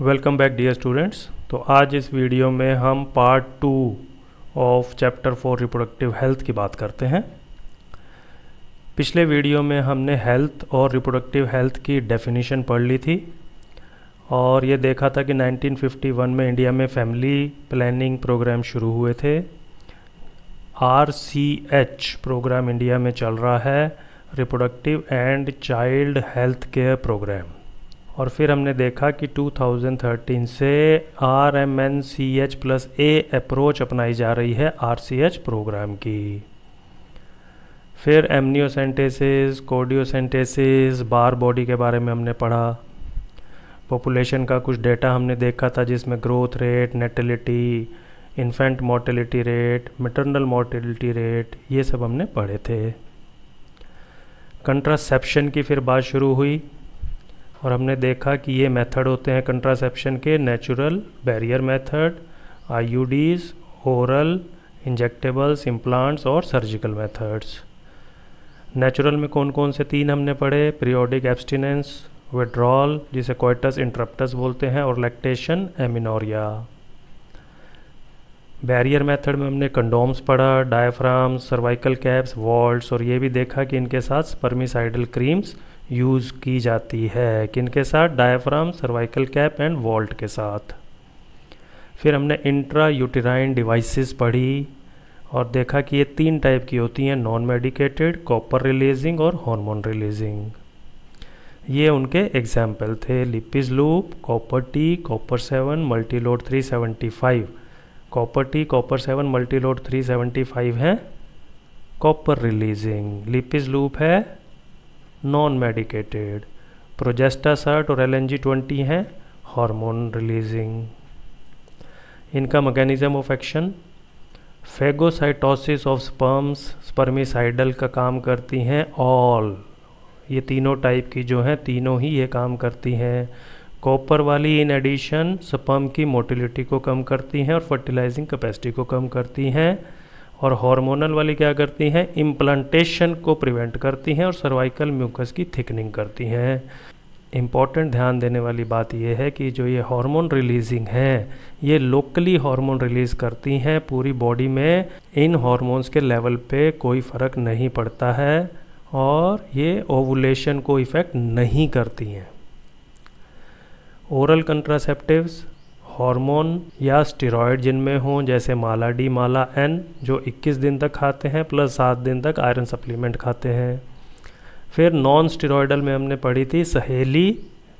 Welcome back dear students तो आज इस वीडियो में हम part two of chapter four reproductive health की बात करते हैं पिछले वीडियो में हमने हेल्थ और रिप्रोडक्टिव हेल्थ की डेफिनेशन पढ़ ली थी और ये देखा था कि 1951 में इंडिया में फैमिली प्लानिंग प्रोग्राम शुरू हुए थे आर प्रोग्राम इंडिया में चल रहा है reproductive and child health care programme और फिर हमने देखा कि 2013 से R M N C H plus A approach अपनाई जा रही है आर सी एच प्रोग्राम की फिर एमनियोसेंटेसिस कोडियोसेंटेसिस बार बॉडी के बारे में हमने पढ़ा पॉपुलेशन का कुछ डेटा हमने देखा था जिसमें growth rate natality infant mortality rate maternal mortality rate ये सब हमने पढ़े थे कंट्रासेप्शन की फिर बात शुरू हुई और हमने देखा कि ये मेथड होते हैं कंट्रासेप्शन के natural barrier method IUDs oral injectables implants और सर्जिकल मेथड्स नेचुरल में कौन कौन से तीन हमने पढ़े पीरियोडिक एब्सटिनेंस विड्रॉल जिसे कोइटस इंटरप्टस बोलते हैं और लैक्टेशन एमिनोरिया बैरियर मेथड में हमने कंडोम्स पढ़ा डायफ्राम सर्वाइकल कैप्स वॉल्ट्स और ये भी देखा कि इनके साथ स्पर्मिसाइडल क्रीम्स यूज़ की जाती है किन के साथ diaphragm cervical cap and vault के साथ फिर हमने इंट्रा यूटराइन डिवाइसेस पढ़ी और देखा कि ये तीन टाइप की होती हैं नॉन मेडिकेटेड कॉपर रिलीजिंग और हार्मोन रिलीजिंग ये उनके एग्जाम्पल थे Lippes loop copper T copper seven multiload three seventy five copper T copper seven multiload three seventy five है कॉपर रिलीजिंग लिपिज लूप है non medicated Progestasert और L N G twenty हैं hormone releasing इनका mechanism of action phagocytosis of sperms spermicidal का काम करती हैं all ये तीनों टाइप की जो हैं तीनों ही ये काम करती हैं कॉपर वाली इन एडिशन स्पर्म की मोटिलिटी को कम करती हैं और फर्टिलाइजिंग कैपेसिटी को कम करती हैं और हार्मोनल वाली क्या करती हैं इम्प्लांटेशन को प्रिवेंट करती हैं और सर्वाइकल म्यूकस की थिकनिंग करती हैं इम्पॉर्टेंट ध्यान देने वाली बात यह है कि जो ये हार्मोन रिलीजिंग है ये लोकली हार्मोन रिलीज़ करती हैं पूरी बॉडी में इन हार्मोन्स के लेवल पे कोई फ़र्क नहीं पड़ता है और ये ओवुलेशन को इफ़ेक्ट नहीं करती हैं ओरल कंट्रासेप्टिव्स हार्मोन या स्टेरॉयड जिनमें हों जैसे माला डी माला एन जो 21 दिन तक खाते हैं प्लस सात दिन तक आयरन सप्लीमेंट खाते हैं फिर नॉन स्टेरॉयडल में हमने पढ़ी थी सहेली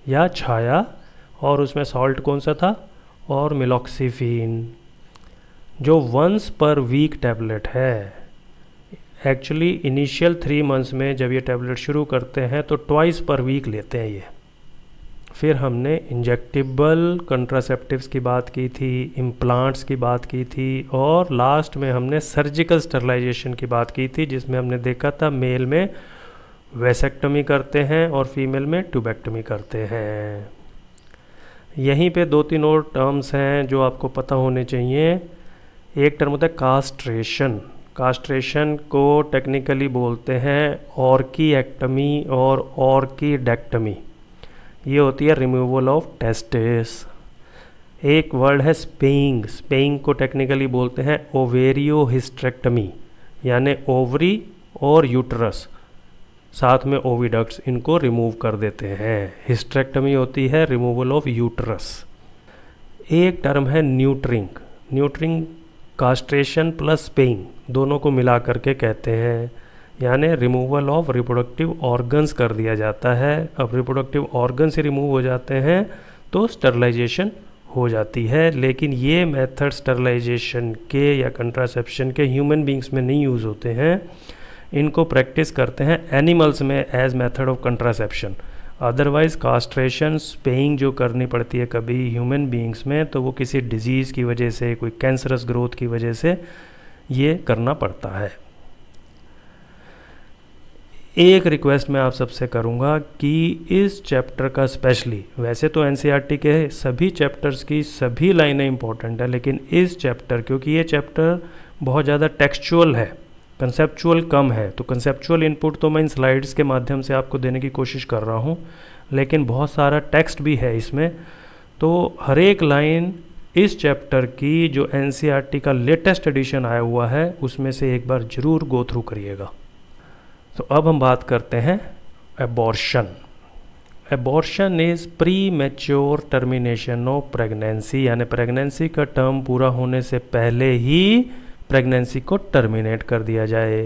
या छाया और उसमें सॉल्ट कौन सा था और मिलोक्सीफिन जो वंस पर वीक टैबलेट है एक्चुअली इनिशियल थ्री मंथ्स में जब ये टैबलेट शुरू करते हैं तो ट्वाइस पर वीक लेते हैं ये फिर हमने इंजेक्टेबल कंट्रासेप्टिव्स की बात की थी इम्प्लांट्स की बात की थी और लास्ट में हमने सर्जिकल स्टरलाइजेशन की बात की थी जिसमें हमने देखा था मेल में वेसेक्टोमी करते हैं और फीमेल में ट्यूबेक्टोमी करते हैं यहीं पे दो तीन और टर्म्स हैं जो आपको पता होने चाहिए एक टर्म होता है कास्ट्रेशन कास्ट्रेशन को टेक्निकली बोलते हैं ऑर्की एक्टमी और की डेक्टमी ये होती है रिमूवल ऑफ टेस्टिस एक वर्ड है स्पेइंग स्पेइंग को टेक्निकली बोलते हैं ओवेरियो हिस्ट्रेक्टमी यानी ओवरी और यूटरस साथ में ओविडक्ट्स इनको रिमूव कर देते हैं हिस्ट्रेक्टमी होती है रिमूवल ऑफ यूटरस एक टर्म है न्यूट्रिंग न्यूट्रिंग कास्ट्रेशन प्लस स्पेइंग दोनों को मिला करके कहते हैं यानी रिमूवल ऑफ रिप्रोडक्टिव ऑर्गन्स कर दिया जाता है अब रिप्रोडक्टिव ऑर्गन से रिमूव हो जाते हैं तो स्टरलाइजेशन हो जाती है लेकिन ये मेथड स्टरलाइजेशन के या कंट्रासेप्शन के ह्यूमन बींग्स में नहीं यूज़ होते हैं इनको प्रैक्टिस करते हैं एनिमल्स में as method of contraception otherwise castration spaying जो करनी पड़ती है कभी ह्यूमन बींग्स में तो वो किसी डिज़ीज़ की वजह से कोई कैंसरस ग्रोथ की वजह से ये करना पड़ता है एक रिक्वेस्ट मैं आप सबसे करूँगा कि इस चैप्टर का स्पेशली वैसे तो एन e के सभी चैप्टर्स की सभी लाइनें इंपॉर्टेंट है लेकिन इस चैप्टर क्योंकि ये चैप्टर बहुत ज़्यादा टेक्सचुअल है कंसेप्चुअल कम है तो कंसेप्चुअल इनपुट तो मैं इन स्लाइड्स के माध्यम से आपको देने की कोशिश कर रहा हूँ लेकिन बहुत सारा टेक्स्ट भी है इसमें तो हर एक लाइन इस चैप्टर की जो एन e का लेटेस्ट एडिशन आया हुआ है उसमें से एक बार ज़रूर गो थ्रू करिएगा तो अब हम बात करते हैं abortion abortion is premature termination of pregnancy यानी प्रेगनेंसी का टर्म पूरा होने से पहले ही प्रेगनेंसी को टर्मिनेट कर दिया जाए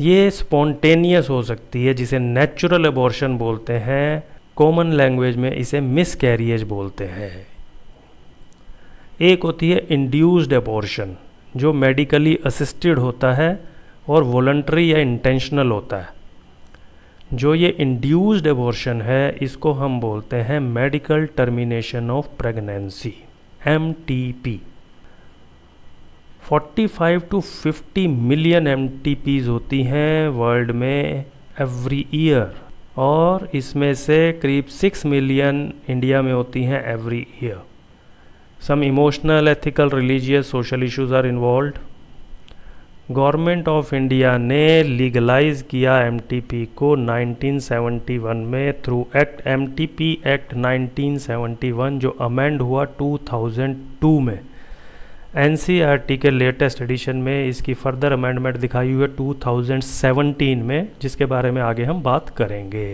ये स्पॉन्टेनियस हो सकती है जिसे नेचुरल एबॉर्शन बोलते हैं कॉमन लैंग्वेज में इसे मिस कैरियज बोलते हैं एक होती है इंड्यूस्ड एबॉर्शन जो मेडिकली असिस्टेड होता है और वॉल्ट्री या इंटेंशनल होता है जो ये इंड्यूस्ड एबॉर्शन है इसको हम बोलते हैं medical termination of pregnancy M T P 45 to 50 million M होती हैं वर्ल्ड में एवरी ईयर और इसमें से करीब 6 मिलियन इंडिया में होती हैं every year some emotional ethical religious social issues are involve government of India ने लीगलाइज किया एमटीपी को 1971 में थ्रू एक्ट एमटीपी एक्ट 1971 जो अमेंड हुआ 2002 में एनसीईआरटी e के लेटेस्ट एडिशन में इसकी फर्दर अमेंडमेंट दिखाई हुई है 2017 में जिसके बारे में आगे हम बात करेंगे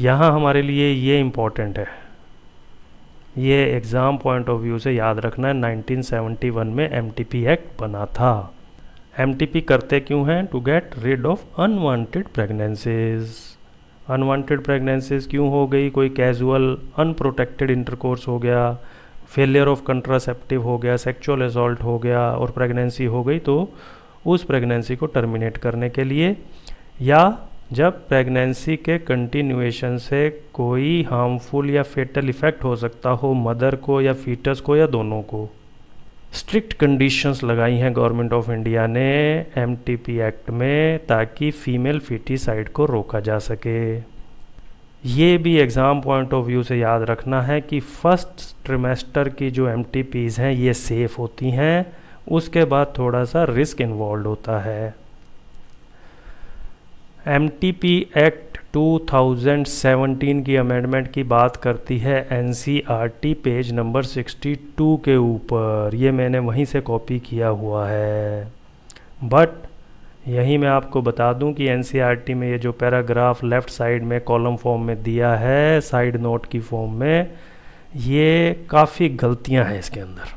यहाँ हमारे लिए ये इम्पोर्टेंट है ये एग्ज़ाम पॉइंट ऑफ व्यू से याद रखना है 1971 में एमटीपी एक्ट बना था एम करते क्यों हैं to get rid of unwanted pregnancies unwanted pregnancies क्यों हो गई कोई कैजुअल अनप्रोटेक्टेड इंटरकोर्स हो गया फेलियर ऑफ कंट्रासेप्टिव हो गया सेक्चुअल असल्ट हो गया और प्रेगनेंसी हो गई तो उस प्रेगनेंसी को टर्मिनेट करने के लिए या जब प्रेगनेंसी के कंटिन्यूएशन से कोई हार्मफुल या फेटल इफ़ेक्ट हो सकता हो मदर को या फीटस को या दोनों को स्ट्रिक्ट कंडीशंस लगाई हैं गवर्नमेंट ऑफ इंडिया ने एम एक्ट में ताकि फीमेल साइड को रोका जा सके ये भी एग्ज़ाम पॉइंट ऑफ व्यू से याद रखना है कि फर्स्ट ट्रिमेस्टर की जो एम हैं ये सेफ़ होती हैं उसके बाद थोड़ा सा रिस्क इन्वॉल्व होता है एम एक्ट 2017 की अमेंडमेंट की बात करती है एन पेज नंबर 62 के ऊपर ये मैंने वहीं से कॉपी किया हुआ है बट यही मैं आपको बता दूं कि एन e में ये जो पैराग्राफ लेफ़्ट साइड में कॉलम फॉर्म में दिया है साइड नोट की फॉर्म में ये काफ़ी गलतियां हैं इसके अंदर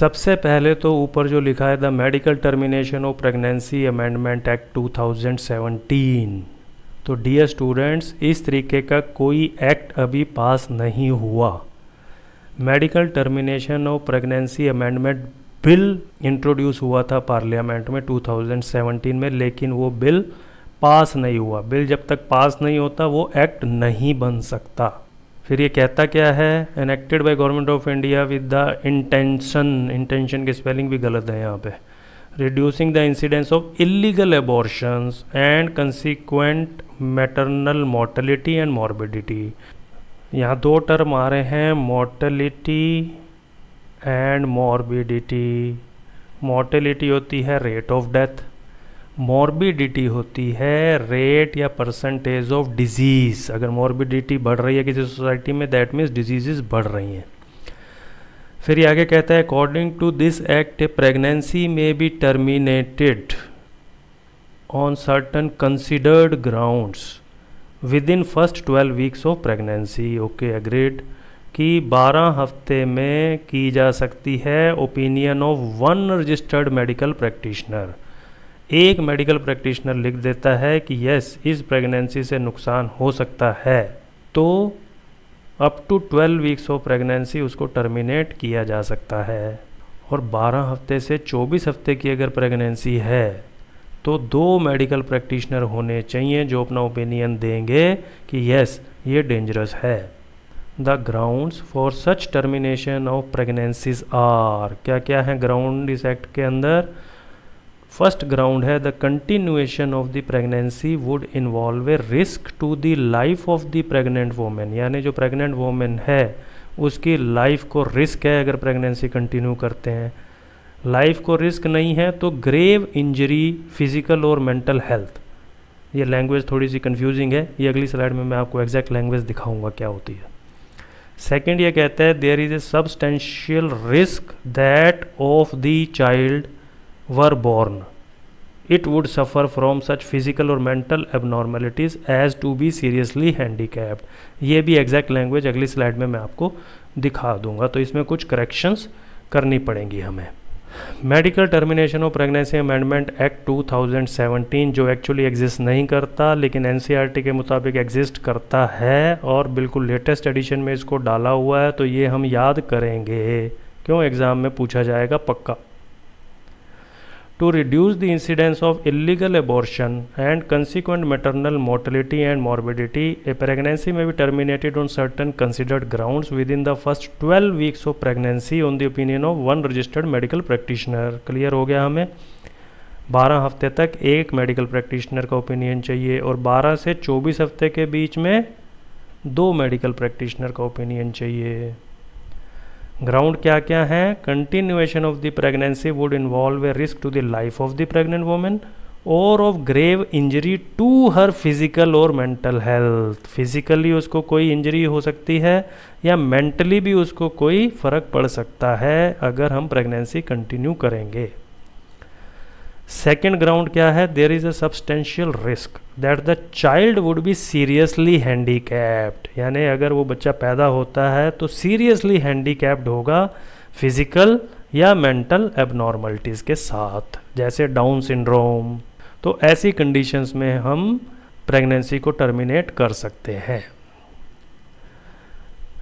सबसे पहले तो ऊपर जो लिखा है the medical termination of pregnancy amendment act 2017 तो डियर स्टूडेंट्स इस तरीके का कोई एक्ट अभी पास नहीं हुआ medical termination of pregnancy amendment bill introduce हुआ था पार्लियामेंट में 2017 में लेकिन वो बिल पास नहीं हुआ बिल जब तक पास नहीं होता वो एक्ट नहीं बन सकता फिर ये कहता क्या है enacted by government of India with the intention intention की स्पेलिंग भी गलत है यहाँ पे reducing the incidence of illegal abortions and consequent maternal mortality and morbidity यहाँ दो टर्म आ रहे हैं मोर्टलिटी एंड मॉर्बिडिटी मोर्टलिटी होती है रेट ऑफ डेथ मॉर्बिडिटी होती है रेट या परसेंटेज ऑफ डिजीज़ अगर मॉर्बिडिटी बढ़ रही है किसी सोसाइटी में दैट मीन्स डिजीज़ बढ़ रही हैं फिर आगे कहता है according to this act pregnancy में be terminated on certain considered grounds within first twelve weeks of pregnancy okay agreed कि 12 हफ्ते में की जा सकती है opinion of one registered medical practitioner एक मेडिकल प्रैक्टिशनर लिख देता है कि यस इस प्रेगनेंसी से नुकसान हो सकता है तो up to 12 weeks of pregnancy उसको टर्मिनेट किया जा सकता है और 12 हफ्ते से 24 हफ्ते की अगर प्रेगनेंसी है तो दो मेडिकल प्रैक्टिशनर होने चाहिए जो अपना ओपिनियन देंगे कि यस ये डेंजरस है the grounds for such termination of pregnancies are क्या क्या है ग्राउंड इस एक्ट के अंदर फर्स्ट ग्राउंड है the continuation of the pregnancy would involve a risk to the life of the pregnant women यानी जो प्रेगनेंट वोमेन है उसकी लाइफ को रिस्क है अगर प्रेगनेंसी कंटिन्यू करते हैं लाइफ को रिस्क नहीं है तो ग्रेव इंजरी फिजिकल और मेंटल हेल्थ ये लैंग्वेज थोड़ी सी कंफ्यूजिंग है ये अगली स्लाइड में मैं आपको एग्जैक्ट लैंग्वेज दिखाऊंगा क्या होती है सेकंड ये कहता है there is a substantial risk that of the child were born it would suffer from such physical or mental abnormalities as to be seriously handicapped ये भी exact language अगली slide में मैं आपको दिखा दूंगा तो इसमें कुछ corrections करनी पड़ेंगी हमें medical termination of pregnancy amendment act 2017 जो एक्चुअली एग्जिस्ट नहीं करता लेकिन एन e के मुताबिक एग्जिस्ट करता है और बिल्कुल लेटेस्ट एडिशन में इसको डाला हुआ है तो ये हम याद करेंगे क्यों एग्ज़ाम में पूछा जाएगा पक्का to reduce the incidence of illegal abortion and consequent maternal mortality and morbidity, a pregnancy may be terminated on certain considered grounds within the first 12 weeks of pregnancy on the opinion of one registered medical practitioner. clear ho gaya hame 12 hafte tak ek medical practitioner ka opinion chahiye aur 12 se 24 hafte ke beech mein दो medical practitioner का opinion चाहिए ground क्या क्या है continuation of the pregnancy would involve a risk to the life of the pregnant women और of grave injury to her physical और mental health physically उसको कोई इंजरी हो सकती है या मेंटली भी उसको कोई फ़र्क पड़ सकता है अगर हम प्रेगनेंसी कंटिन्यू करेंगे सेकेंड ग्राउंड क्या है there is a substantial risk that the child would be seriously capped यानी अगर वो बच्चा पैदा होता है तो सीरियसली कैप्ड होगा फिजिकल या मेंटल एबनॉर्मलिटीज़ के साथ जैसे डाउन सिंड्रोम तो ऐसी कंडीशंस में हम प्रेगनेंसी को टर्मिनेट कर सकते हैं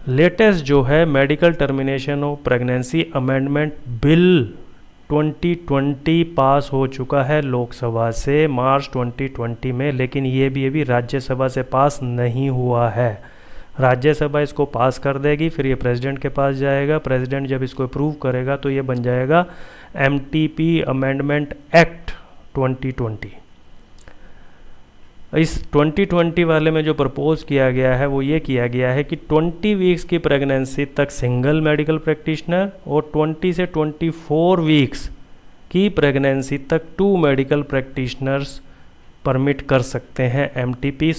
लेटेस्ट जो है medical termination of pregnancy amendment bill 2020 pass हो चुका है लोकसभा से मार्च 2020 में लेकिन ये भी अभी राज्यसभा से पास नहीं हुआ है राज्यसभा इसको पास कर देगी फिर ये प्रेसिडेंट के पास जाएगा प्रेसिडेंट जब इसको अप्रूव करेगा तो ये बन जाएगा एम अमेंडमेंट एक्ट 2020 इस 2020 वाले में जो प्रपोज किया गया है वो ये किया गया है कि 20 वीक्स की प्रेगनेंसी तक सिंगल मेडिकल प्रैक्टिशनर और 20 से 24 वीक्स की प्रेगनेंसी तक टू मेडिकल प्रैक्टिशनर्स परमिट कर सकते हैं एम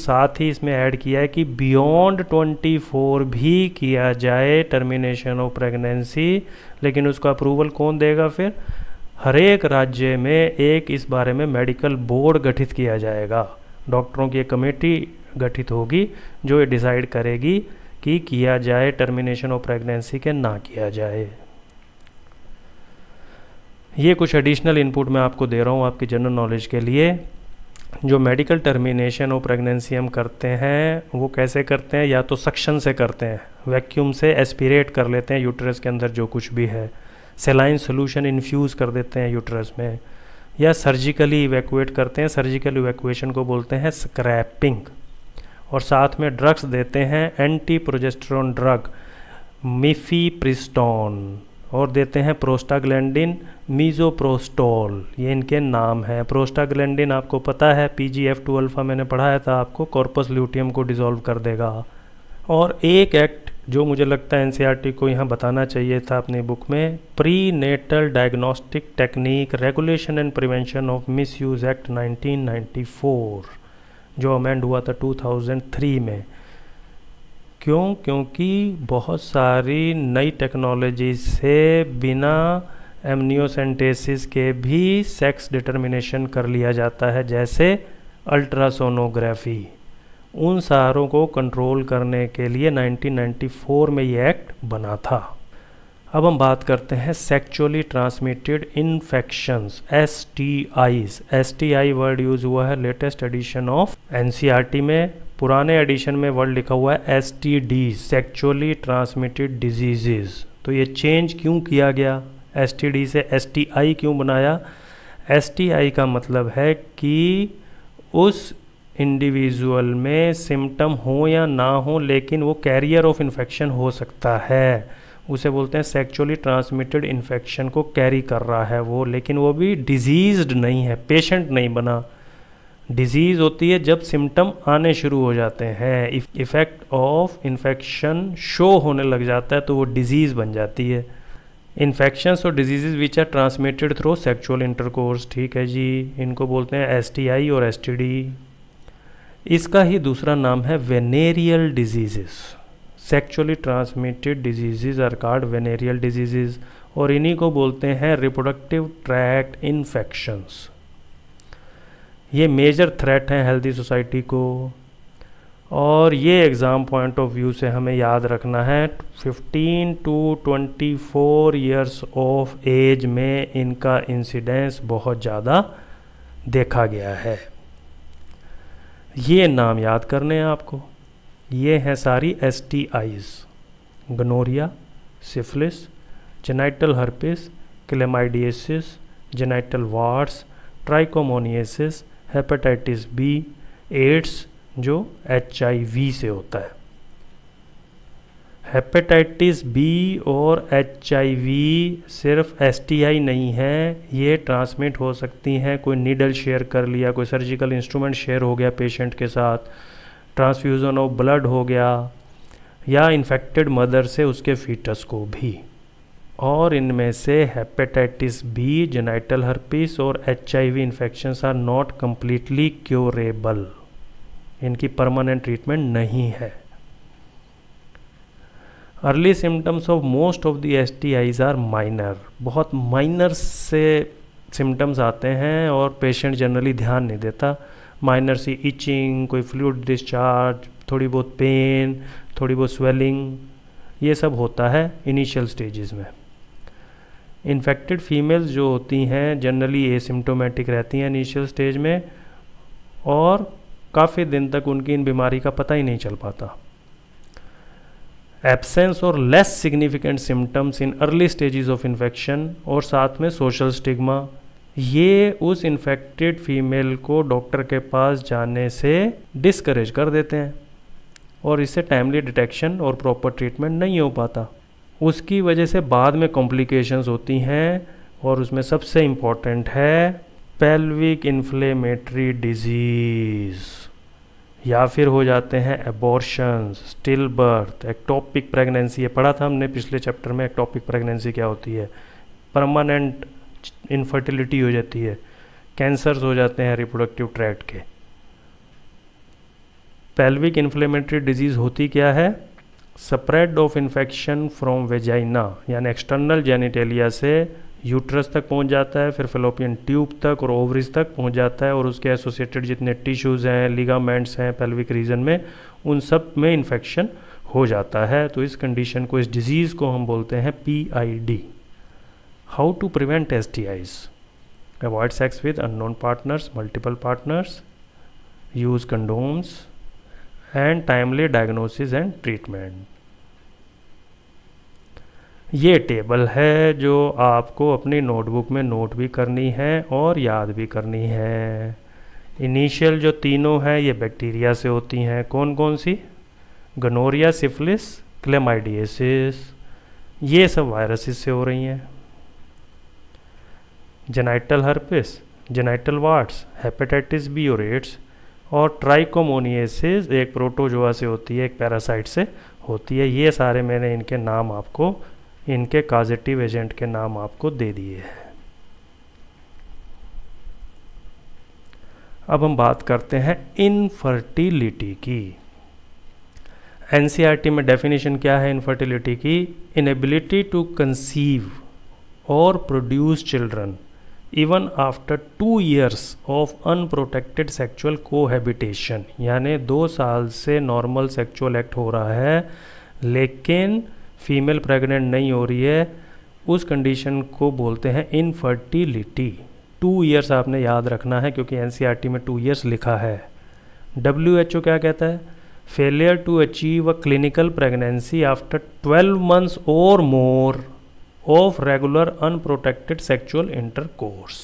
साथ ही इसमें ऐड किया है कि बियॉन्ड 24 भी किया जाए टर्मिनेशन ऑफ प्रेगनेंसी लेकिन उसका अप्रूवल कौन देगा फिर हर एक राज्य में एक इस बारे में मेडिकल बोर्ड गठित किया जाएगा डॉक्टरों की एक कमेटी गठित होगी जो ये डिसाइड करेगी कि किया जाए टर्मिनेशन ऑफ प्रेगनेंसी के ना किया जाए ये कुछ एडिशनल इनपुट मैं आपको दे रहा हूँ आपकी जनरल नॉलेज के लिए जो मेडिकल टर्मिनेशन ऑफ प्रेगनेंसी हम करते हैं वो कैसे करते हैं या तो सक्शन से करते हैं वैक्यूम से एस्पिरेट कर लेते हैं यूट्रस के अंदर जो कुछ भी है सेलाइन सोल्यूशन इन्फ्यूज़ कर देते हैं यूट्रस में या सर्जिकली इवैक्यूएट करते हैं सर्जिकल इवैक्यूएशन को बोलते हैं स्क्रैपिंग और साथ में ड्रग्स देते हैं एंटी प्रोजेस्ट्रॉन ड्रग मिफीप्रिस्टोन और देते हैं प्रोस्टाग्लैंडिन मीजोप्रोस्टोल ये इनके नाम हैं प्रोस्टाग्लैंडिन आपको पता है P G F two alpha मैंने पढ़ाया था आपको कॉर्पस ल्यूटियम को डिज़ोल्व कर देगा और एक एक्ट जो मुझे लगता है एन e को यहाँ बताना चाहिए था अपनी बुक में prenatal diagnostic technique regulation and prevention of misuse act 1994 जो अमेंड हुआ था 2003 में क्यों क्योंकि बहुत सारी नई टेक्नोलॉजी से बिना एमनियोसेंटेसिस के भी सेक्स डिटर्मिनेशन कर लिया जाता है जैसे अल्ट्रासोनोग्राफी उन शहरों को कंट्रोल करने के लिए 1994 में ये एक्ट बना था अब हम बात करते हैं sexually transmitted infections S T Is S T I word use हुआ है लेटेस्ट एडिशन ऑफ एन में पुराने एडिशन में वर्ड लिखा हुआ है S T D sexually transmitted diseases तो ये चेंज क्यों किया गया एस टी डी से एस टी आई क्यों बनाया एस टी आई का मतलब है कि उस इंडिविजुअल में सिम्टम हो या ना हो लेकिन वो कैरियर ऑफ इन्फेक्शन हो सकता है उसे बोलते हैं सेक्चुअली ट्रांसमिटेड इन्फेक्शन को कैरी कर रहा है वो लेकिन वो भी डिजीज्ड नहीं है पेशेंट नहीं बना डिजीज़ होती है जब सिम्टम आने शुरू हो जाते हैं इफ़ेक्ट ऑफ इन्फेक्शन शो होने लग जाता है तो वो डिजीज़ बन जाती है इन्फेक्शंस और disease which are transmitted through sexual intercourse ठीक है जी इनको बोलते हैं एस और एस इसका ही दूसरा नाम है venereal diseases sexually transmitted diseases are called venereal diseases और इन्हीं को बोलते हैं रिप्रोडक्टिव ट्रैक्ट इन्फेक्शंस ये मेजर थ्रेट हैं हेल्दी सोसाइटी को और ये एग्ज़ाम पॉइंट ऑफ व्यू से हमें याद रखना है 15 टू 24 इयर्स ऑफ एज में इनका इंसिडेंस बहुत ज़्यादा देखा गया है ये नाम याद करने हैं आपको ये हैं सारी S T Is gonorrhoea syphilis genital herpes chlamydiasis genital warts trichomoniasis hepatitis B AIDS जो एच से होता है हेपेटाइटिस बी और एच सिर्फ एस नहीं है ये ट्रांसमिट हो सकती हैं कोई नीडल शेयर कर लिया कोई सर्जिकल इंस्ट्रूमेंट शेयर हो गया पेशेंट के साथ ट्रांसफ्यूज़न ऑफ ब्लड हो गया या इन्फेक्टेड मदर से उसके फीटस को भी और इनमें से हेपेटाइटिस बी जेनाइटल हर्पीस और H I V infections are not completely curable इनकी परमानेंट ट्रीटमेंट नहीं है early symptoms of most of the S T Is are minor बहुत माइनर से सिम्टम्स आते हैं और पेशेंट जनरली ध्यान नहीं देता माइनर सी इचिंग कोई फ्लूड डिस्चार्ज थोड़ी बहुत पेन थोड़ी बहुत स्वेलिंग ये सब होता है इनिशियल स्टेजेस में इन्फेक्टेड फीमेल्स जो होती हैं जनरली एसिम्टोमेटिक रहती हैं इनिशियल स्टेज में और काफ़ी दिन तक उनकी इन बीमारी का पता ही नहीं चल पाता एब्सेंस और less significant symptoms in early stages of infection और साथ में सोशल स्टिग्मा ये उस इन्फेक्टेड फीमेल को डॉक्टर के पास जाने से डिस्करेज कर देते हैं और इससे टाइमली डिटेक्शन और प्रॉपर ट्रीटमेंट नहीं हो पाता उसकी वजह से बाद में कॉम्प्लिकेशंस होती हैं और उसमें सबसे इम्पॉर्टेंट है पेल्विक इन्फ्लेमेटरी डिजीज़ या फिर हो जाते हैं abortions stillbirth ectopic pregnancy ये पढ़ा था हमने पिछले चैप्टर में एक्टॉपिक प्रेगनेंसी क्या होती है परमानेंट इनफर्टिलिटी हो जाती है कैंसर्स हो जाते हैं रिप्रोडक्टिव ट्रैक्ट के पेल्विक इन्फ्लेमेटरी डिजीज़ होती क्या है spread of infection from vagina यानी एक्सटर्नल जेनिटेलिया से यूट्रस तक पहुंच जाता है फिर फिलोपियन ट्यूब तक और ओवरीज तक पहुंच जाता है और उसके एसोसिएटेड जितने टिश्यूज़ हैं लिगामेंट्स हैं पेल्विक रीजन में उन सब में इन्फेक्शन हो जाता है तो इस कंडीशन को इस डिज़ीज़ को हम बोलते हैं P I D how to prevent S T Is avoid sex with unknown partners multiple partners use condoms and timely diagnosis and treatment ये टेबल है जो आपको अपनी नोटबुक में नोट भी करनी है और याद भी करनी है इनिशियल जो तीनों हैं ये बैक्टीरिया से होती हैं कौन कौन सी गनोरिया सिफलिस क्लेमाइडिएसिस ये सब वायरसेस से हो रही हैं genital herpes genital warts hepatitis B और एड्स और ट्राइकोमोनियसिस एक प्रोटोजोआ से होती है एक पैरासाइट से होती है ये सारे मैंने इनके नाम आपको इनके काजिटिव एजेंट के नाम आपको दे दिए हैं अब हम बात करते हैं इनफर्टिलिटी की एनसीईआरटी में डेफिनेशन क्या है इनफर्टिलिटी की इनएबिलिटी टू कंसीव और produce children even after two years of unprotected sexual cohabitation यानी दो साल से नॉर्मल सेक्चुअल एक्ट हो रहा है लेकिन फीमेल प्रेग्नेंट नहीं हो रही है उस कंडीशन को बोलते हैं इनफर्टिलिटी टू ईयर्स आपने याद रखना है क्योंकि एन e में टू ईयर्स लिखा है डब्ल्यू क्या कहता है failure to achieve a clinical pregnancy after 12 months और more of regular unprotected sexual intercourse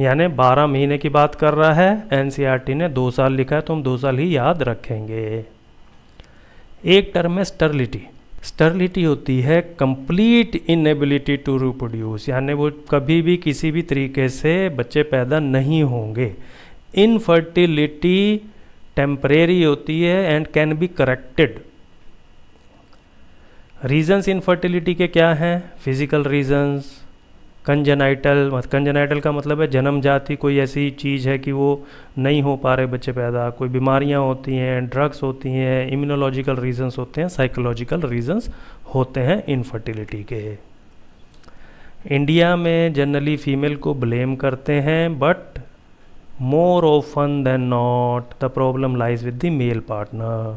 यानी 12 महीने की बात कर रहा है टी e ने दो साल लिखा है तो हम दो साल ही याद रखेंगे एक टर्म है स्टर्लिटी स्टर्लिटी होती है कंप्लीट इनएबिलिटी टू रिप्रोड्यूस यानी वो कभी भी किसी भी तरीके से बच्चे पैदा नहीं होंगे इनफर्टिलिटी टेम्परेरी होती है and can be corrected reasons infertility के क्या हैं फिजिकल रीजंस कंजेनाइटल कंजनाइटल का मतलब है जन्म जाति कोई ऐसी चीज़ है कि वो नहीं हो पा रहे बच्चे पैदा कोई बीमारियां होती हैं ड्रग्स होती हैं इम्यूनोलॉजिकल रीजंस होते हैं साइकोलॉजिकल रीजंस होते हैं इनफर्टिलिटी के इंडिया में जनरली फीमेल को ब्लेम करते हैं but more often than not the problem lies with the male partner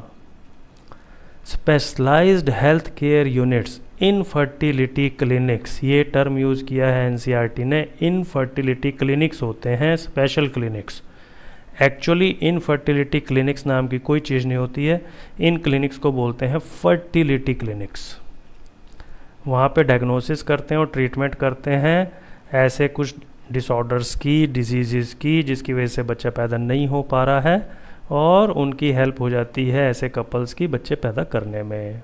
specialised health care units infertility clinics ये टर्म यूज़ किया है एनसीईआरटी e ने इनफर्टिलिटी क्लिनिक्स होते हैं special clinics actually infertility clinics नाम की कोई चीज़ नहीं होती है इन क्लिनिक्स को बोलते हैं फर्टिलिटी क्लिनिक्स वहाँ पे डायग्नोसिस करते हैं और ट्रीटमेंट करते हैं ऐसे कुछ डिसऑर्डर्स की डिजीज़ की जिसकी वजह से बच्चा पैदा नहीं हो पा रहा है और उनकी हेल्प हो जाती है ऐसे कपल्स की बच्चे पैदा करने में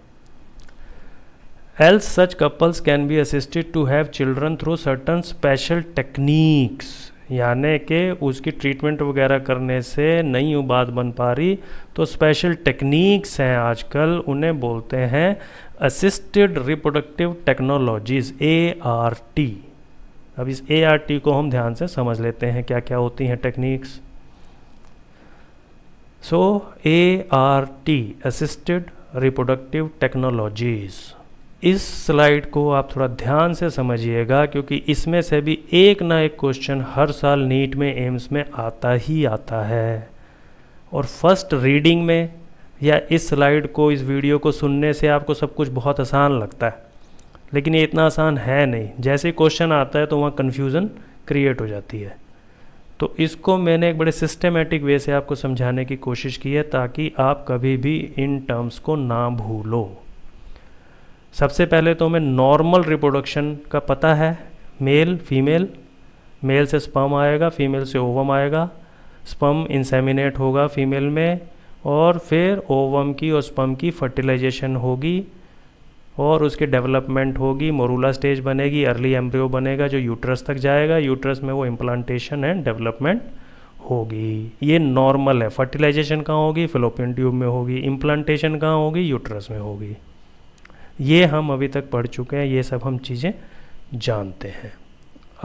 else such couples can be assisted to have children through certain special techniques यानी कि उसकी ट्रीटमेंट वगैरह करने से नहीं वो बात बन पा रही तो स्पेशल टेक्निक्स हैं आजकल उन्हें बोलते हैं assisted reproductive technologies A R T अब इस ए आर टी को हम ध्यान से समझ लेते हैं क्या क्या होती हैं techniques so A R T assisted reproductive technologies इस स्लाइड को आप थोड़ा ध्यान से समझिएगा क्योंकि इसमें से भी एक ना एक क्वेश्चन हर साल नीट में एम्स में आता ही आता है और फर्स्ट रीडिंग में या इस स्लाइड को इस वीडियो को सुनने से आपको सब कुछ बहुत आसान लगता है लेकिन ये इतना आसान है नहीं जैसे क्वेश्चन आता है तो वहाँ कन्फ्यूज़न क्रिएट हो जाती है तो इसको मैंने एक बड़े सिस्टमेटिक वे से आपको समझाने की कोशिश की है ताकि आप कभी भी इन टर्म्स को ना भूलो सबसे पहले तो हमें नॉर्मल रिप्रोडक्शन का पता है मेल फीमेल मेल से स्पर्म आएगा फीमेल से ओवम आएगा स्पर्म इंसेमिनेट होगा फीमेल में और फिर ओवम की और स्पर्म की फर्टिलाइजेशन होगी और उसके डेवलपमेंट होगी मोरूला स्टेज बनेगी अर्ली एम्ब्रियो बनेगा जो यूट्रस तक जाएगा यूट्रस में वो इम्प्लांटेशन एंड डेवलपमेंट होगी ये नॉर्मल है फर्टिलाइजेशन कहाँ होगी फिलोपियन ट्यूब में होगी इम्प्लांटेशन कहाँ होगी यूट्रस में होगी ये हम अभी तक पढ़ चुके हैं ये सब हम चीज़ें जानते हैं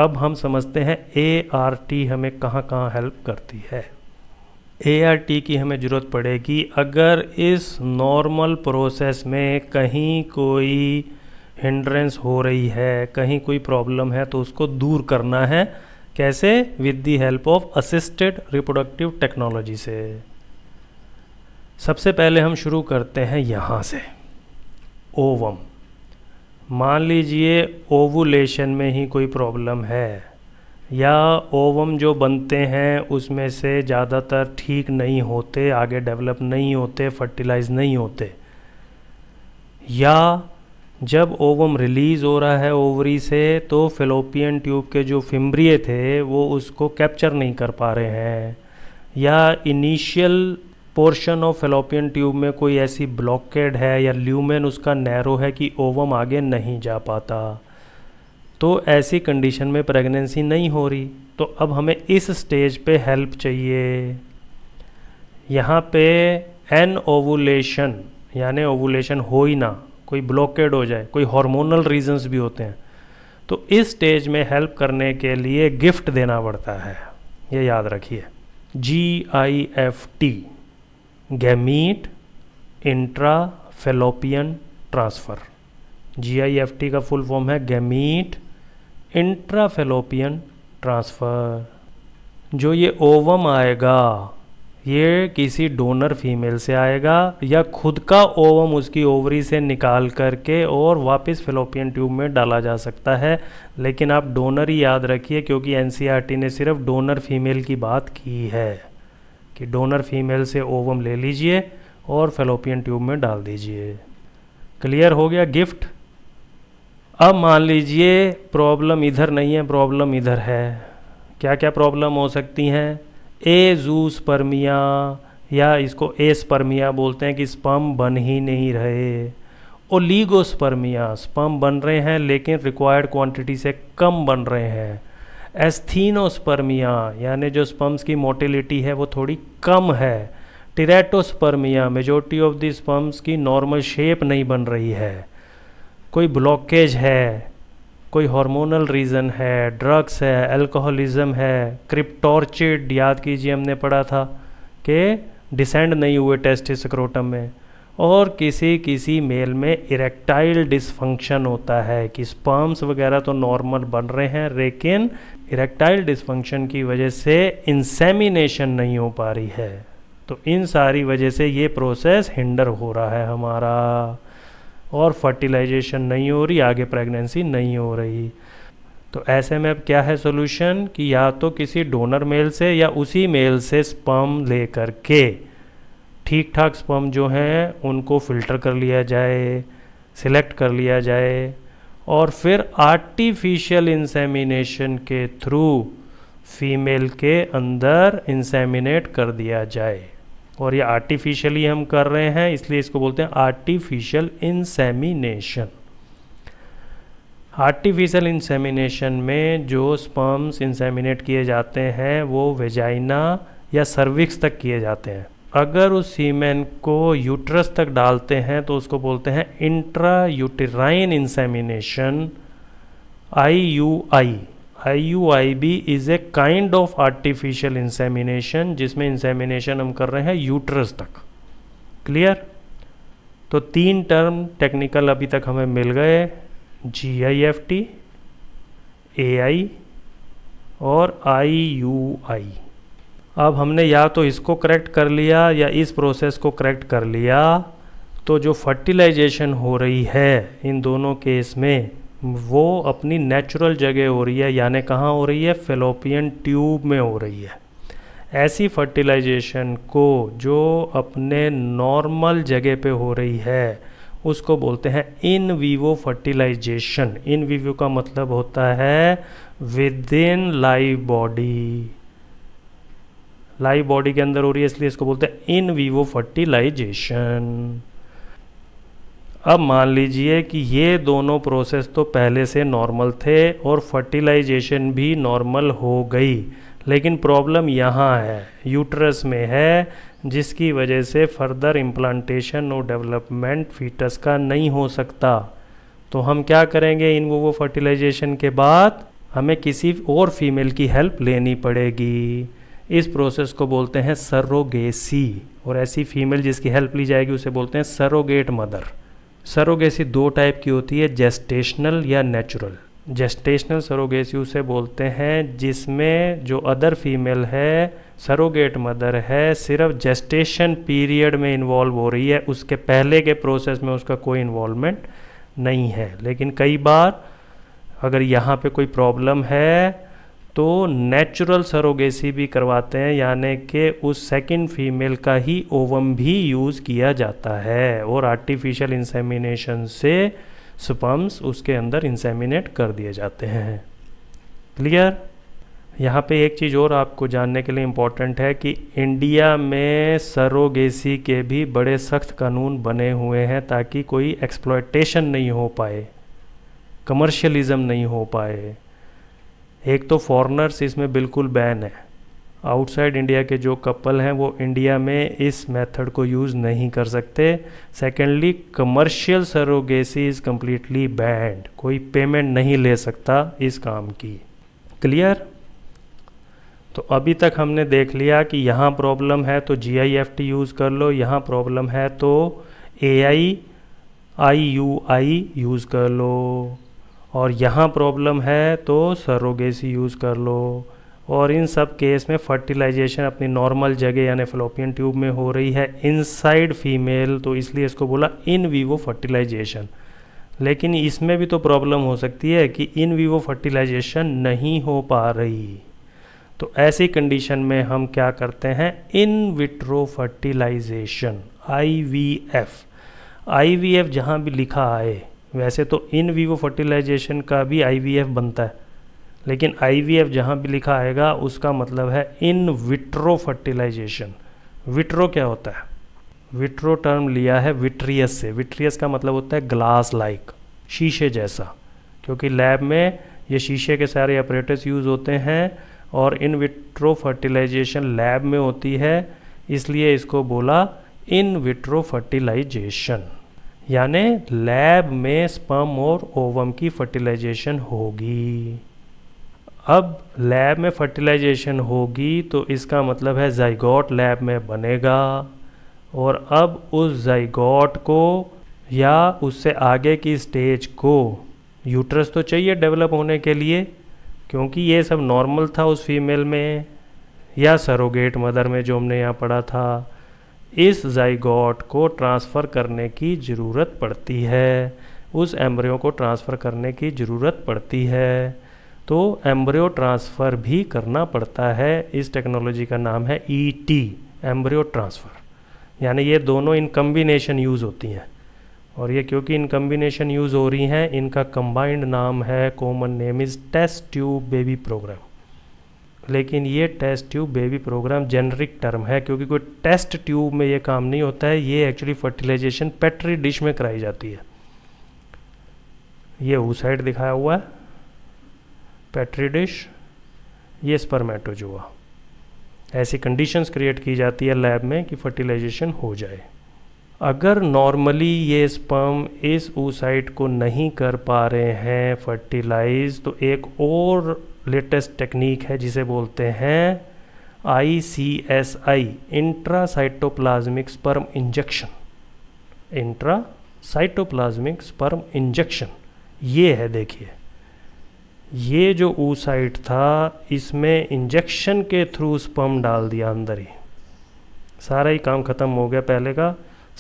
अब हम समझते हैं ए आर टी हमें कहाँ कहाँ हेल्प करती है ए आर टी की हमें ज़रूरत पड़ेगी अगर इस नॉर्मल प्रोसेस में कहीं कोई हिंड्रेंस हो रही है कहीं कोई प्रॉब्लम है तो उसको दूर करना है कैसे with the help of assisted reproductive technology से सबसे पहले हम शुरू करते हैं यहाँ से ओवम मान लीजिए ओवुलेशन में ही कोई प्रॉब्लम है या ओवम जो बनते हैं उसमें से ज़्यादातर ठीक नहीं होते आगे डेवलप नहीं होते फर्टिलाइज नहीं होते या जब ओवम रिलीज़ हो रहा है ओवरी से तो फिलोपियन ट्यूब के जो फिम्ब्रिय थे वो उसको कैप्चर नहीं कर पा रहे हैं या initial portion of fallopian tube में कोई ऐसी ब्लॉकेड है या ल्यूमेन उसका नैरो है कि ओवम आगे नहीं जा पाता तो ऐसी कंडीशन में प्रेगनेंसी नहीं हो रही तो अब हमें इस स्टेज पे हेल्प चाहिए यहाँ पे एन ओवुलेशन यानी ओवुलेशन हो ही ना कोई ब्लॉकेड हो जाए कोई हार्मोनल रीजंस भी होते हैं तो इस स्टेज में हेल्प करने के लिए गिफ्ट देना पड़ता है ये याद रखिए G I F T gamete intra fallopian transfer G का फुल फॉर्म है गैमीट इंट्रा फेलोपियन ट्रांसफ़र जो ये ओवम आएगा ये किसी डोनर फीमेल से आएगा या खुद का ओवम उसकी ओवरी से निकाल करके और वापस फिलोपियन ट्यूब में डाला जा सकता है लेकिन आप डोनर ही याद रखिए क्योंकि एनसीईआरटी e ने सिर्फ डोनर फीमेल की बात की है कि डोनर फीमेल से ओवम ले लीजिए और फेलोपियन ट्यूब में डाल दीजिए क्लियर हो गया गिफ्ट अब मान लीजिए प्रॉब्लम इधर नहीं है प्रॉब्लम इधर है क्या क्या प्रॉब्लम हो सकती हैं ए जूस परमिया या इसको स्पर्मिया बोलते हैं कि स्पम बन ही नहीं रहे ओलीगोस्पर्मिया स्पम बन रहे हैं लेकिन रिक्वायर्ड क्वांटिटी से कम बन रहे हैं एस्थीनोस्पर्मिया यानी जो स्पम्स की मोटिलिटी है वो थोड़ी कम है teratospermia majority of the sperms की नॉर्मल शेप नहीं बन रही है कोई ब्लॉकेज है कोई हार्मोनल रीज़न है ड्रग्स है अल्कोहलिज्म है क्रिप्टॉर्चिड याद कीजिए हमने पढ़ा था कि डिसेंड नहीं हुए टेस्ट स्क्रोटम में और किसी किसी मेल में इरेक्टाइल डिसफंक्शन होता है कि स्पर्म्स वगैरह तो नॉर्मल बन रहे हैं लेकिन इरेक्टाइल डिसफंक्शन की वजह से इंसेमिनेशन नहीं हो पा रही है तो इन सारी वजह से ये प्रोसेस हिंडर हो रहा है हमारा और फर्टिलाइजेशन नहीं हो रही आगे प्रेगनेंसी नहीं हो रही तो ऐसे में अब क्या है सोल्यूशन कि या तो किसी डोनर मेल से या उसी मेल से स्पर्म ले करके ठीक ठाक स्पर्म जो हैं उनको फ़िल्टर कर लिया जाए सिलेक्ट कर लिया जाए और फिर आर्टिफिशियल इंसेमिनेशन के थ्रू फीमेल के अंदर इंसेमिनेट कर दिया जाए और ये आर्टिफिशियली हम कर रहे हैं इसलिए इसको बोलते हैं आर्टिफिशियल इंसेमिनेशन आर्टिफिशियल इंसेमिनेशन में जो स्पर्म्स इंसेमिनेट किए जाते हैं वो वेजाइना या सर्विक्स तक किए जाते हैं अगर उस सीमेन को यूट्रस तक डालते हैं तो उसको बोलते हैं intra uterine insemination I U I I U I B is a kind of artificial insemination जिसमें इंसेमिनेशन हम कर रहे हैं यूट्रस तक क्लियर तो तीन टर्म टेक्निकल अभी तक हमें मिल गए जी आई एफ टी ए आई और आई यू आई अब हमने या तो इसको करेक्ट कर लिया या इस प्रोसेस को करेक्ट कर लिया तो जो फर्टिलाइजेशन हो रही है इन दोनों केस में वो अपनी नेचुरल जगह हो रही है यानी कहाँ हो रही है फेलोपियन ट्यूब में हो रही है ऐसी फर्टिलाइजेशन को जो अपने नॉर्मल जगह पे हो रही है उसको बोलते हैं in vivo fertilization in vivo का मतलब होता है within live body live body के अंदर हो रही है इसलिए इसको बोलते हैं इन वीवो फर्टिलाइजेशन अब मान लीजिए कि ये दोनों प्रोसेस तो पहले से नॉर्मल थे और फर्टिलाइजेशन भी नॉर्मल हो गई लेकिन प्रॉब्लम यहाँ है यूट्रस में है जिसकी वजह से फर्दर इम्प्लांटेशन और डेवलपमेंट फीटस का नहीं हो सकता तो हम क्या करेंगे इन वो फर्टिलाइजेशन के बाद हमें किसी और फीमेल की हेल्प लेनी पड़ेगी इस प्रोसेस को बोलते हैं सरोगेसी और ऐसी फीमेल जिसकी हेल्प ली जाएगी उसे बोलते हैं सरोगेट मदर सरोगेसी दो टाइप की होती है जेस्टेशनल या नेचुरल जेस्टेशनल सरोगेसी उसे बोलते हैं जिसमें जो अदर फीमेल है सरोगेट मदर है सिर्फ जेस्टेशन पीरियड में इन्वॉल्व हो रही है उसके पहले के प्रोसेस में उसका कोई इन्वॉल्वमेंट नहीं है लेकिन कई बार अगर यहाँ पे कोई प्रॉब्लम है तो नेचुरल सरोगेसी भी करवाते हैं यानी कि उस सेकंड फीमेल का ही ओवम भी यूज़ किया जाता है और आर्टिफिशियल इंसेमिनेशन से स्पम्स उसके अंदर इंसेमिनेट कर दिए जाते हैं क्लियर यहाँ पे एक चीज़ और आपको जानने के लिए इम्पॉर्टेंट है कि इंडिया में सरोगेसी के भी बड़े सख्त कानून बने हुए हैं ताकि कोई एक्सप्लॉयटेशन नहीं हो पाए कमर्शियलिज्म नहीं हो पाए एक तो फॉरनर्स इसमें बिल्कुल बैन है आउटसाइड इंडिया के जो कपल हैं वो इंडिया में इस मेथड को यूज़ नहीं कर सकते secondly commercial surrogacy is completely banned कोई पेमेंट नहीं ले सकता इस काम की क्लियर तो अभी तक हमने देख लिया कि यहाँ प्रॉब्लम है तो G I F T use कर लो यहाँ प्रॉब्लम है तो ए आई आई यू आई यूज़ कर लो और यहाँ प्रॉब्लम है तो सरोगेसी यूज़ कर लो और इन सब केस में फर्टिलाइजेशन अपनी नॉर्मल जगह यानी फ्लोपियन ट्यूब में हो रही है इनसाइड फीमेल तो इसलिए इसको बोला इन वीवो फर्टिलाइजेशन लेकिन इसमें भी तो प्रॉब्लम हो सकती है कि इन वीवो फर्टिलाइजेशन नहीं हो पा रही तो ऐसी कंडीशन में हम क्या करते हैं in vitro fertilization I V F I V F जहाँ भी लिखा आए वैसे तो इन वीवो फर्टिलाइजेशन का भी आई बनता है लेकिन आई वी एफ जहाँ भी लिखा आएगा उसका मतलब है इन विट्रो फर्टिलाइजेशन विट्रो क्या होता है विट्रो टर्म लिया है विट्रियस से विट्रियस का मतलब होता है ग्लास लाइक शीशे जैसा क्योंकि लैब में ये शीशे के सारे ऑपरेटर्स यूज़ होते हैं और इन विट्रो फर्टिलाइजेशन लैब में होती है इसलिए इसको बोला इन विट्रो फर्टिलाइजेशन यानि लैब में स्पर्म और ओवम की फर्टिलाइजेशन होगी अब लैब में फर्टिलाइजेशन होगी तो इसका मतलब है जाइगॉट लैब में बनेगा और अब उस जाइगॉट को या उससे आगे की स्टेज को यूट्रस तो चाहिए डेवलप होने के लिए क्योंकि ये सब नॉर्मल था उस फीमेल में या सरोगेट मदर में जो हमने यहाँ पढ़ा था इस जाइगोट को ट्रांसफ़र करने की ज़रूरत पड़ती है उस एम्ब्रियो को ट्रांसफ़र करने की ज़रूरत पड़ती है तो एम्ब्रियो ट्रांसफ़र भी करना पड़ता है इस टेक्नोलॉजी का नाम है E e T embryo transfer यानी ये दोनों इन कम्बिनेशन यूज़ होती हैं और ये क्योंकि इन कम्बिनेशन यूज़ हो रही हैं इनका कंबाइंड नाम है common name is test tube baby program लेकिन ये test tube baby program generic term है क्योंकि कोई टेस्ट ट्यूब में ये काम नहीं होता है ये एक्चुअली फर्टिलाइजेशन पेट्री डिश में कराई जाती है ये वो साइड दिखाया हुआ है पेट्री डिश ये हुआ ऐसी कंडीशंस क्रिएट की जाती है लैब में कि फर्टिलाइजेशन हो जाए अगर नॉर्मली ये स्पर्म इस ऊसाइट को नहीं कर पा रहे हैं फर्टिलाइज तो एक और लेटेस्ट टेक्निक है जिसे बोलते हैं I C S I intracytoplasmic sperm injection intracytoplasmic sperm injection ये है देखिए ये जो ऊसाइट था इसमें इंजेक्शन के थ्रू स्पर्म डाल दिया अंदर ही सारा ही काम ख़त्म हो गया पहले का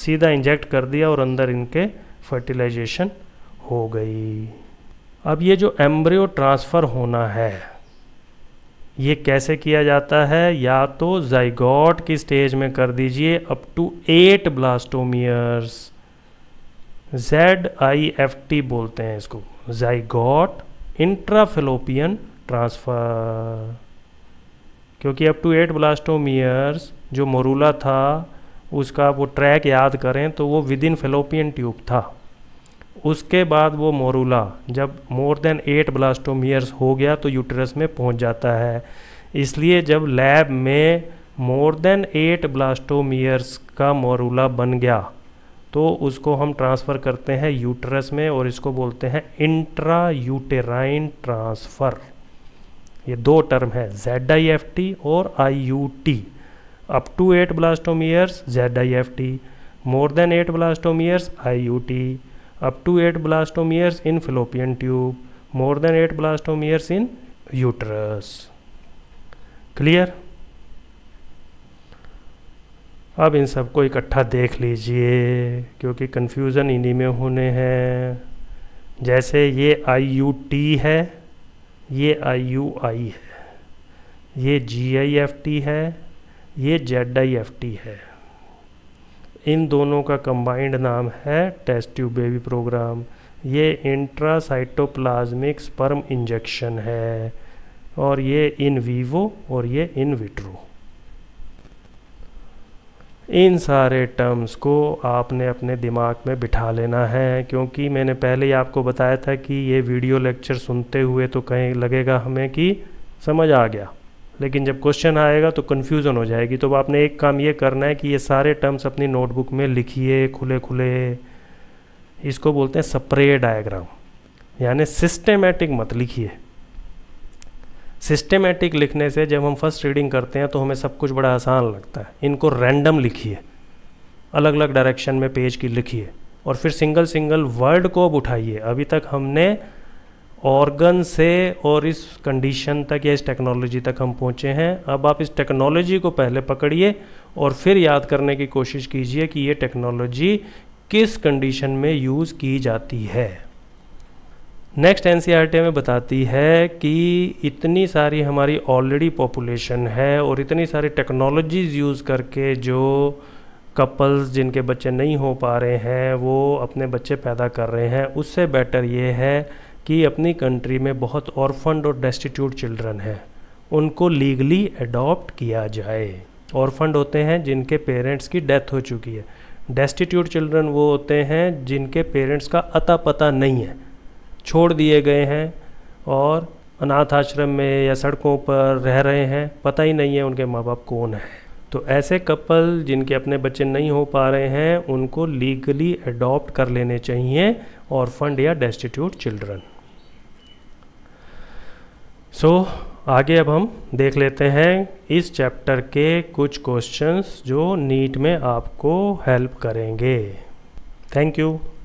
सीधा इंजेक्ट कर दिया और अंदर इनके फर्टिलाइजेशन हो गई अब ये जो एम्ब्रियो ट्रांसफ़र होना है ये कैसे किया जाता है या तो जाइगॉट की स्टेज में कर दीजिए up to eight blastomeres Z I F T बोलते हैं इसको जाइगॉट इंट्राफिलोपियन ट्रांसफ़र क्योंकि अप टू एट ब्लास्टोमियर्स जो मोरूला था उसका वो ट्रैक याद करें तो वो विद इन फिलोपियन ट्यूब था उसके बाद वो मोरूला जब मोर देन एट ब्लास्टोमियर्स हो गया तो यूटरस में पहुंच जाता है इसलिए जब लैब में मोर देन एट ब्लास्टोमियर्स का मोरूला बन गया तो उसको हम ट्रांसफ़र करते हैं यूटरस में और इसको बोलते हैं इंट्रा यूटेराइन ट्रांसफ़र ये दो टर्म है जेड आई एफ टी और I U T up to eight blastomeres Z I F T more than eight blastomeres I U T up to eight blastomeres in fallopian tube more than eight blastomeres in uterus clear अब इन सबको इकट्ठा देख लीजिए क्योंकि confusion इन्हीं में होने हैं जैसे ये आई यू टी है ये आई यू आई है ये जी आई एफ टी है ये जेड आई एफ टी है इन दोनों का कंबाइंड नाम है टेस्ट ट्यूब बेबी प्रोग्राम ये इंट्रासाइटोप्लाज्मिक स्पर्म इंजेक्शन है और ये इन वीवो और ये इन विट्रो इन सारे टर्म्स को आपने अपने दिमाग में बिठा लेना है क्योंकि मैंने पहले ही आपको बताया था कि ये वीडियो लेक्चर सुनते हुए तो कहीं लगेगा हमें कि समझ आ गया लेकिन जब क्वेश्चन आएगा तो कन्फ्यूज़न हो जाएगी तो आपने एक काम ये करना है कि ये सारे टर्म्स अपनी नोटबुक में लिखिए खुले खुले इसको बोलते हैं स्प्रे डायग्राम यानी सिस्टेमेटिक मत लिखिए सिस्टेमेटिक लिखने से जब हम फर्स्ट रीडिंग करते हैं तो हमें सब कुछ बड़ा आसान लगता है इनको रैंडम लिखिए अलग अलग डायरेक्शन में पेज की लिखिए और फिर सिंगल सिंगल वर्ड को अब उठाइए अभी तक हमने ऑर्गन से और इस कंडीशन तक या इस टेक्नोलॉजी तक हम पहुँचे हैं अब आप इस टेक्नोलॉजी को पहले पकड़िए और फिर याद करने की कोशिश कीजिए कि ये टेक्नोलॉजी किस कंडीशन में यूज़ की जाती है नेक्स्ट एन e में बताती है कि इतनी सारी हमारी ऑलरेडी पॉपुलेशन है और इतनी सारी टेक्नोलॉजीज़ यूज़ करके जो कपल्स जिनके बच्चे नहीं हो पा रहे हैं वो अपने बच्चे पैदा कर रहे हैं उससे बेटर ये है कि अपनी कंट्री में बहुत ऑर्फंड और डेस्टिट्यूट चिल्ड्रन हैं उनको लीगली अडॉप्ट किया जाए ऑर्फंड होते हैं जिनके पेरेंट्स की डेथ हो चुकी है डेस्टिट्यूट चिल्ड्रन वो होते हैं जिनके पेरेंट्स का अता पता नहीं है छोड़ दिए गए हैं और अनाथ आश्रम में या सड़कों पर रह रहे हैं पता ही नहीं है उनके माँ बाप कौन है तो ऐसे कपल जिनके अपने बच्चे नहीं हो पा रहे हैं उनको लीगली अडॉप्ट कर लेने चाहिए और फंड या डेस्टिट्यूट चिल्ड्रन सो so, आगे अब हम देख लेते हैं इस चैप्टर के कुछ क्वेश्चंस जो नीट में आपको हेल्प करेंगे थैंक यू